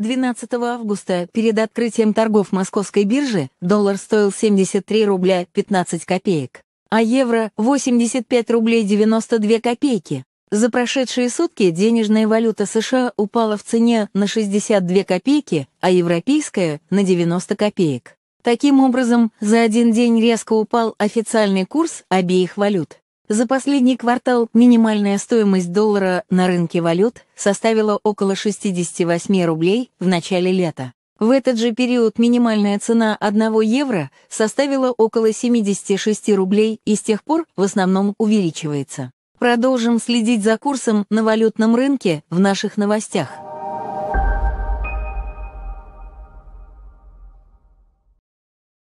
12 августа, перед открытием торгов Московской биржи, доллар стоил 73 рубля 15 копеек, а евро – 85 рублей 92 копейки. За прошедшие сутки денежная валюта США упала в цене на 62 копейки, а европейская – на 90 копеек. Таким образом, за один день резко упал официальный курс обеих валют. За последний квартал минимальная стоимость доллара на рынке валют составила около 68 рублей в начале лета. В этот же период минимальная цена 1 евро составила около 76 рублей и с тех пор в основном увеличивается. Продолжим следить за курсом на валютном рынке в наших новостях.